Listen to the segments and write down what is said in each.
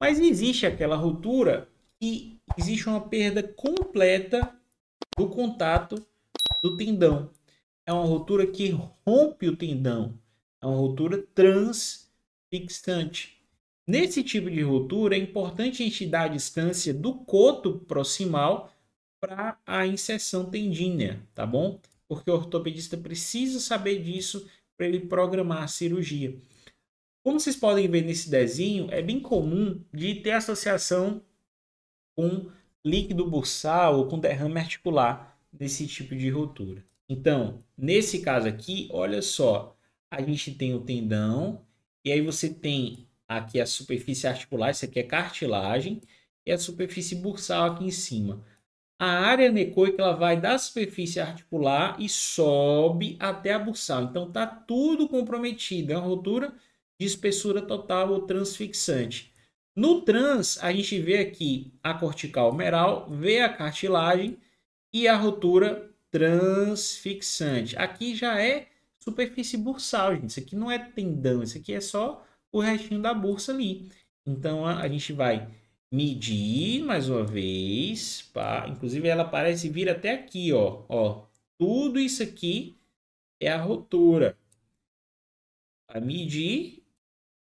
Mas existe aquela ruptura e existe uma perda completa do contato do tendão. É uma ruptura que rompe o tendão. É uma ruptura transfixante. Nesse tipo de ruptura, é importante a gente dar a distância do coto proximal para a inserção tendínea, tá bom? Porque o ortopedista precisa saber disso para ele programar a cirurgia. Como vocês podem ver nesse desenho, é bem comum de ter associação com líquido bursal ou com derrame articular nesse tipo de rotura. Então, nesse caso aqui, olha só, a gente tem o tendão e aí você tem aqui a superfície articular, isso aqui é cartilagem, e a superfície bursal aqui em cima. A área necoica ela vai da superfície articular e sobe até a bursal. Então está tudo comprometido, é uma rotura de espessura total ou transfixante. No trans, a gente vê aqui a cortical meral, vê a cartilagem e a rotura transfixante. Aqui já é superfície bursal, gente. Isso aqui não é tendão, isso aqui é só o restinho da bursa ali. Então, a, gente vai medir mais uma vez. Pá. Inclusive, ela parece vir até aqui, ó. ó. Tudo isso aqui é a rotura. Vai medir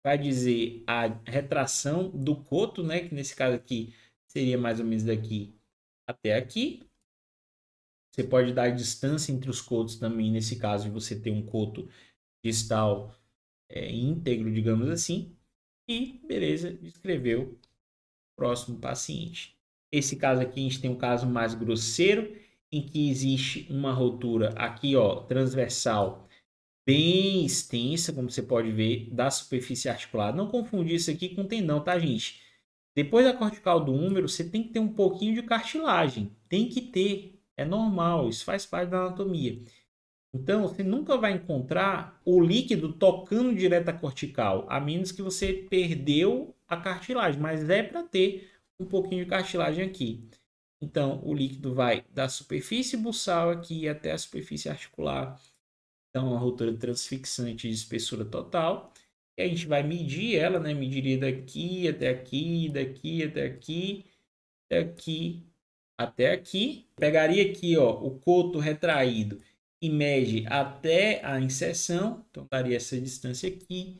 vai dizer a retração do coto, né? Que nesse caso aqui seria mais ou menos daqui até aqui. Você pode dar distância entre os cotos também, nesse caso, de você ter um coto distal é, íntegro, digamos assim. E, beleza, descreveu próximo paciente. Esse caso aqui, a gente tem um caso mais grosseiro, em que existe uma rotura aqui, ó, transversal bem extensa, como você pode ver, da superfície articular. Não confundir isso aqui com tendão, tá, gente? Depois da cortical do húmero, você tem que ter um pouquinho de cartilagem. Tem que ter, é normal, isso faz parte da anatomia. Então, você nunca vai encontrar o líquido tocando direto a cortical, a menos que você perdeu a cartilagem, mas é para ter um pouquinho de cartilagem aqui. Então, o líquido vai da superfície buçal aqui até a superfície articular então, é a rotura transfixante de espessura total. E a gente vai medir ela, né? Mediria daqui até aqui, daqui até aqui, daqui até aqui. Pegaria aqui, ó, o coto retraído e mede até a inserção. Então, daria essa distância aqui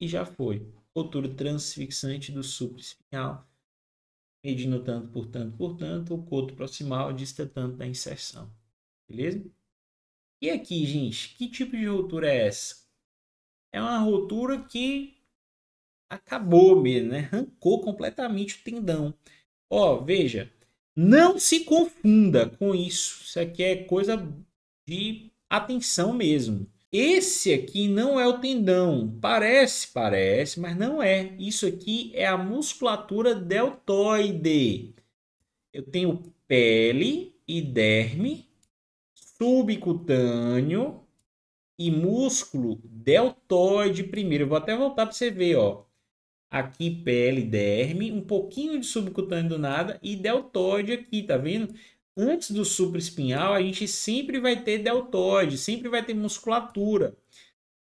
e já foi. Rotura transfixante do supraespinhal, medindo tanto por tanto o coto proximal dista tanto da inserção. Beleza? E aqui, gente, que tipo de rotura é essa? É uma rotura que acabou mesmo, né? Arrancou completamente o tendão. Ó, veja, não se confunda com isso. Isso aqui é coisa de atenção mesmo. Esse aqui não é o tendão. Parece, parece, mas não é. Isso aqui é a musculatura deltoide. Eu tenho pele e derme subcutâneo e músculo deltoide primeiro. Eu vou até voltar para você ver, ó. Aqui pele, derme, um pouquinho de subcutâneo do nada e deltoide aqui, tá vendo? Antes do supraespinhal, a gente sempre vai ter deltoide, sempre vai ter musculatura.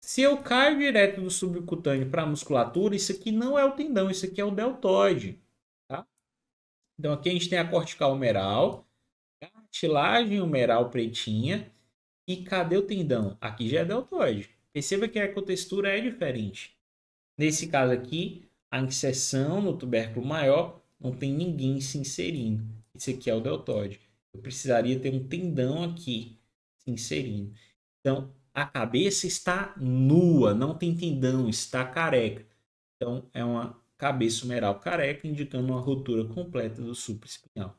Se eu caio direto do subcutâneo para a musculatura, isso aqui não é o tendão, isso aqui é o deltoide. Tá? Então aqui a gente tem a cortical humeral, cartilagem humeral pretinha. E cadê o tendão? Aqui já é deltoide. Perceba que a ecotextura é diferente. Nesse caso aqui, a inserção no tubérculo maior não tem ninguém se inserindo. Esse aqui é o deltoide. Eu precisaria ter um tendão aqui se inserindo. Então, a cabeça está nua, não tem tendão, está careca. Então, é uma cabeça humeral careca, indicando uma ruptura completa do supraespinhal.